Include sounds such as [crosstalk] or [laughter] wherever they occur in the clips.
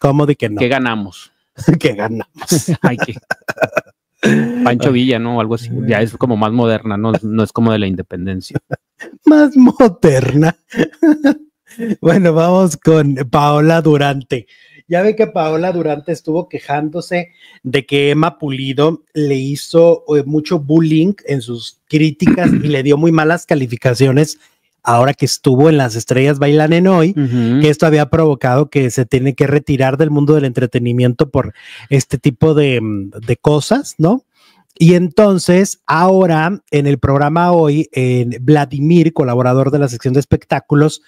¿Cómo de que no? ganamos? [laughs] Que ganamos? [laughs] Pancho Villa, ¿no? Algo así. Ya es como más moderna, ¿no? No es como de la independencia. [laughs] más moderna. bueno, vamos con Paola Durante. Ya ve que Paola Durante estuvo quejándose de que Emma Pulido le hizo eh, mucho bullying en sus críticas y le dio muy malas calificaciones ahora que estuvo en Las Estrellas Bailan en Hoy, que esto había provocado que se tiene que retirar del mundo del entretenimiento por este tipo de, mm, de cosas, ¿no? Y entonces, ahora en el programa hoy, en Vladimir, colaborador de la sección de espectáculos,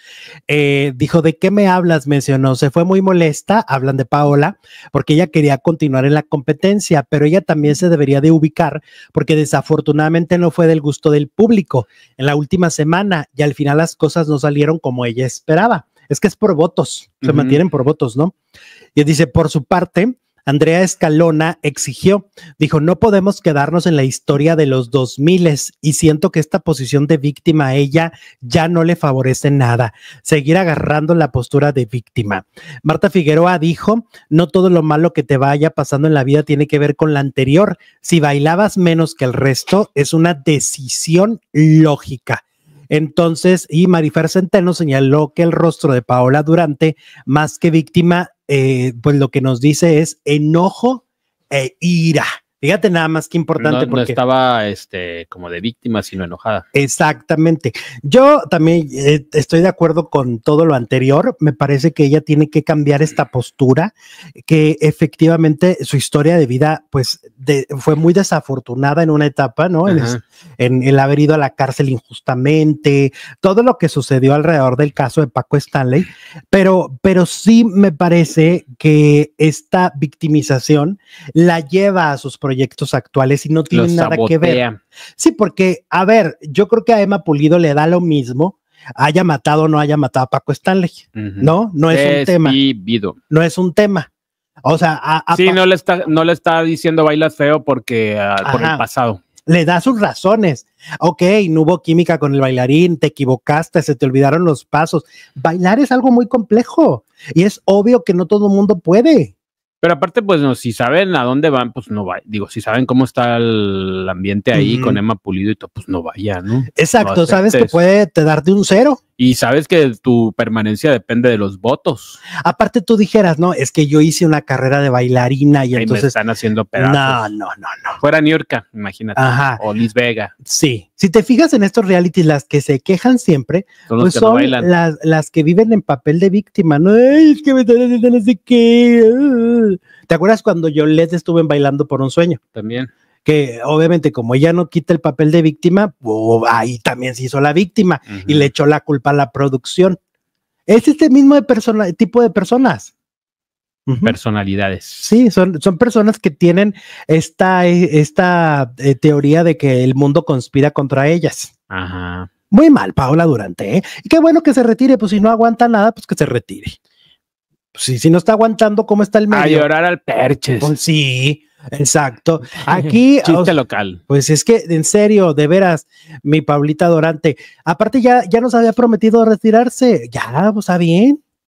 eh, dijo, ¿de qué me hablas? Mencionó, se fue muy molesta, hablan de Paola, porque ella quería continuar en la competencia, pero ella también se debería de ubicar porque desafortunadamente no fue del gusto del público en la última semana y al final las cosas no salieron como ella esperaba. Es que es por votos, se mantienen por votos, ¿no? Y dice, por su parte, Andrea Escalona exigió, dijo, no podemos quedarnos en la historia de los 2000 y siento que esta posición de víctima a ella ya no le favorece nada. Seguir agarrando la postura de víctima. Marta Figueroa dijo, no todo lo malo que te vaya pasando en la vida tiene que ver con la anterior. Si bailabas menos que el resto, es una decisión lógica. Entonces, y Marifer Centeno señaló que el rostro de Paola Durante, más que víctima, eh, pues lo que nos dice es enojo e ira. Fíjate nada más que importante. No, no estaba este, como de víctima, sino enojada. Exactamente. Yo también eh, estoy de acuerdo con todo lo anterior. Me parece que ella tiene que cambiar esta postura, que efectivamente su historia de vida pues fue muy desafortunada en una etapa, ¿no? En, en, el haber ido a la cárcel injustamente, todo lo que sucedió alrededor del caso de Paco Stanley. Pero, pero sí me parece que esta victimización la lleva a sus proyectos actuales y no tienen nada que ver. Sí, porque, a ver, yo creo que a Emma Pulido le da lo mismo haya matado o no haya matado a Paco Stanley, ¿no? No es un tema. No es un tema. O sea, a, sí, no le está, no le está diciendo bailas feo porque ah, por el pasado. Le da sus razones. Ok, no hubo química con el bailarín, te equivocaste, se te olvidaron los pasos. Bailar es algo muy complejo y es obvio que no todo el mundo puede. Pero aparte, pues no, si saben a dónde van, pues no va. Digo, si saben cómo está el ambiente ahí con Emma Pulido y todo, pues no vaya, ¿no? Exacto, sabes que puede te darte un cero. Y sabes que tu permanencia depende de los votos. Aparte tú dijeras, no, es que yo hice una carrera de bailarina y, y entonces... Me están haciendo pedazos. No, no, no, Fuera New York, imagínate. Ajá. O Liz Vega. Sí. Si te fijas en estos realities, las que se quejan siempre son, pues las, que viven en papel de víctima. No, es que me están haciendo no sé qué. Uh". ¿Te acuerdas cuando yo les estuve Bailando por un Sueño? También que obviamente como ella no quita el papel de víctima, ahí también se hizo la víctima y le echó la culpa a la producción. Es este mismo tipo de personas. Personalidades. Sí, son, son personas que tienen esta, e, esta eh, teoría de que el mundo conspira contra ellas. Ajá. Muy mal, Paola Durante. ¿eh? Y qué bueno que se retire, pues si no aguanta nada, pues que se retire. Pues si no está aguantando, ¿cómo está el medio? A llorar al perches. Pues sí, Exacto. [laughs] Aquí. Chiste local. Pues es que, en serio, de veras, mi Pablita Dorante. Aparte, ya, ya nos había prometido retirarse. Ya, pues sea, bien.